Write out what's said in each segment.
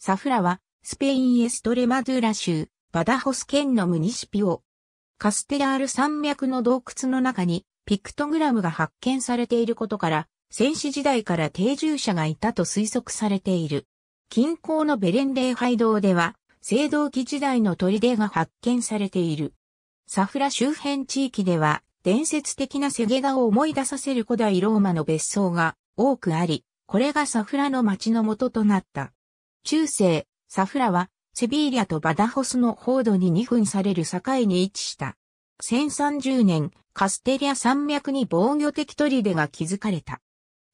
サフラは、スペインエストレマドゥーラ州、バダホス県のムニシピオ。カステラール山脈の洞窟の中に、ピクトグラムが発見されていることから、戦死時代から定住者がいたと推測されている。近郊のベレンレー廃道では、青銅器時代の砦が発見されている。サフラ周辺地域では、伝説的なセゲダを思い出させる古代ローマの別荘が多くあり、これがサフラの町の元となった。中世、サフラは、セビーリアとバダホスの報道に2分される境に位置した。1030年、カステリア山脈に防御的砦が築かれた。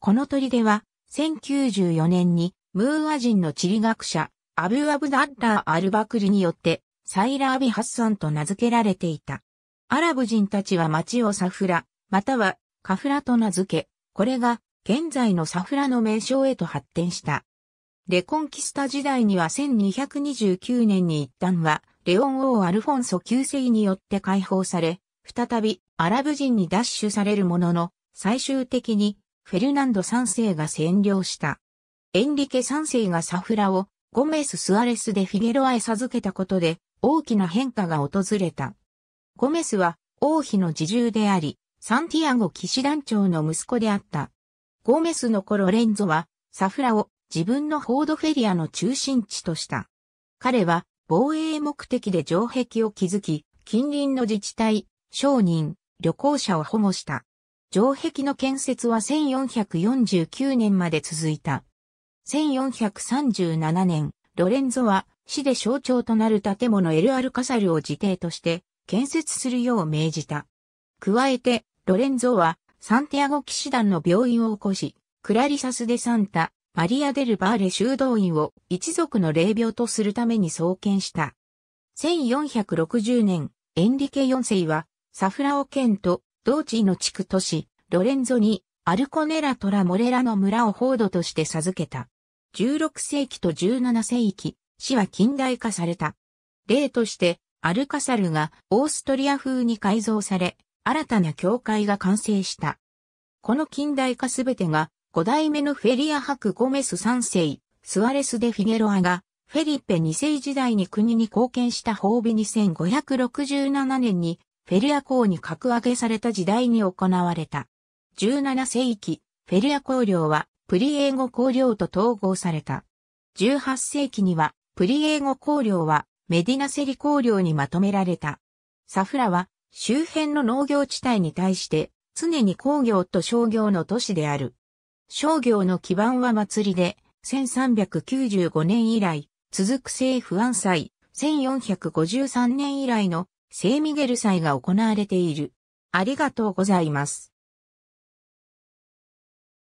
この砦は、1094年に、ムーア人の地理学者、アブアブダッラー・アルバクリによって、サイラービ・ハッサンと名付けられていた。アラブ人たちは町をサフラ、またはカフラと名付け、これが現在のサフラの名称へと発展した。レコンキスタ時代には1229年に一旦は、レオン王アルフォンソ9世によって解放され、再びアラブ人に奪取されるものの、最終的にフェルナンド3世が占領した。エンリケ3世がサフラをゴメス・スアレスでフィゲロアへ授けたことで大きな変化が訪れた。ゴメスは王妃の侍従であり、サンティアゴ騎士団長の息子であった。ゴメスの頃レンゾはサフラを自分のホードフェリアの中心地とした。彼は防衛目的で城壁を築き、近隣の自治体、商人、旅行者を保護した。城壁の建設は1449年まで続いた。1437年、ロレンゾは市で象徴となる建物エル・アルカサルを自邸として建設するよう命じた。加えて、ロレンゾはサンティアゴ騎士団の病院を起こし、クラリサス・デ・サンタ、マリア・デル・バーレ修道院を一族の霊廟とするために創建した。1460年、エンリケ4世は、サフラオ県と、同地の地区都市、ロレンゾに、アルコネラ・トラ・モレラの村を報道として授けた。16世紀と17世紀、市は近代化された。例として、アルカサルがオーストリア風に改造され、新たな教会が完成した。この近代化すべてが五代目のフェリア博ゴメス三世、スアレス・デ・フィゲロアが、フェリッペ二世時代に国に貢献した褒美2567年に、フェリア公に格上げされた時代に行われた。17世紀、フェリア公領は、プリエーゴ公領と統合された。18世紀には、プリエーゴ公領は、メディナセリ公領にまとめられた。サフラは、周辺の農業地帯に対して、常に工業と商業の都市である。商業の基盤は祭りで、1395年以来、続く政府安祭、1453年以来の聖ミゲル祭が行われている。ありがとうございます。